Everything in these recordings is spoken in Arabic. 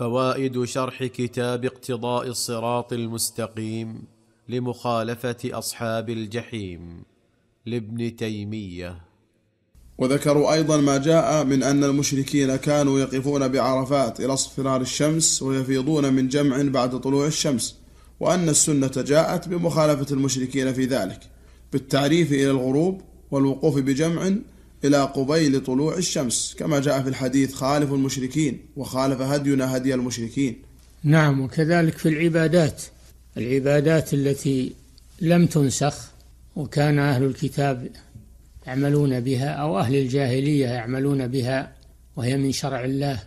فوائد شرح كتاب اقتضاء الصراط المستقيم لمخالفه اصحاب الجحيم لابن تيميه وذكروا ايضا ما جاء من ان المشركين كانوا يقفون بعرفات الى اصفرار الشمس ويفيضون من جمع بعد طلوع الشمس وان السنه جاءت بمخالفه المشركين في ذلك بالتعريف الى الغروب والوقوف بجمع إلى قبيل طلوع الشمس كما جاء في الحديث خالف المشركين وخالف هدينا هدي المشركين نعم وكذلك في العبادات العبادات التي لم تنسخ وكان أهل الكتاب يعملون بها أو أهل الجاهلية يعملون بها وهي من شرع الله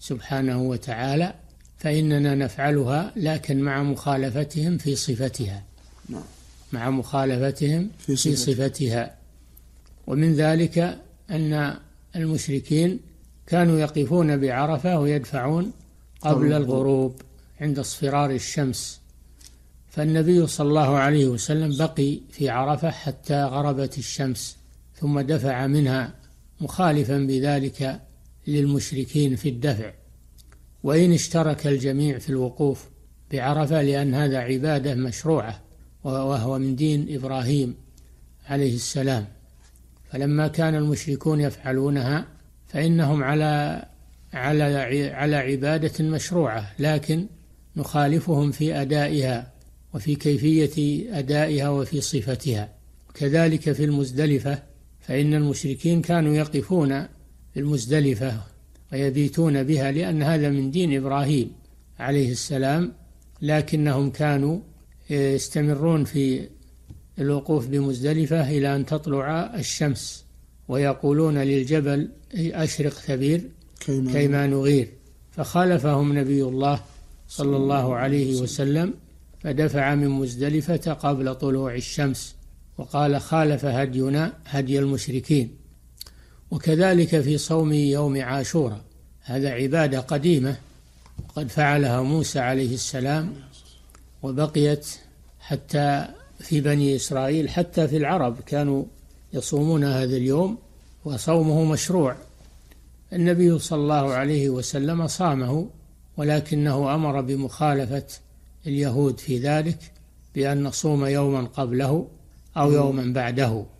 سبحانه وتعالى فإننا نفعلها لكن مع مخالفتهم في صفتها نعم. مع مخالفتهم في, في صفتها ومن ذلك أن المشركين كانوا يقفون بعرفة ويدفعون قبل الغروب عند اصفرار الشمس فالنبي صلى الله عليه وسلم بقي في عرفة حتى غربت الشمس ثم دفع منها مخالفا بذلك للمشركين في الدفع وإن اشترك الجميع في الوقوف بعرفة لأن هذا عبادة مشروعة وهو من دين إبراهيم عليه السلام فلما كان المشركون يفعلونها فإنهم على على على عبادة مشروعة لكن نخالفهم في أدائها وفي كيفية أدائها وفي صفتها كذلك في المزدلفة فإن المشركين كانوا يقفون المزدلفة ويبيتون بها لأن هذا من دين إبراهيم عليه السلام لكنهم كانوا يستمرون في الوقوف بمزدلفة إلى أن تطلع الشمس ويقولون للجبل أشرق ثبير كيما, كيما نغير فخالفهم نبي الله صلى الله عليه وسلم فدفع من مزدلفة قبل طلوع الشمس وقال خالف هدينا هدي المشركين وكذلك في صوم يوم عاشورة هذا عبادة قديمة قد فعلها موسى عليه السلام وبقيت حتى في بني إسرائيل حتى في العرب كانوا يصومون هذا اليوم وصومه مشروع النبي صلى الله عليه وسلم صامه ولكنه أمر بمخالفة اليهود في ذلك بأن نصوم يوما قبله أو يوما بعده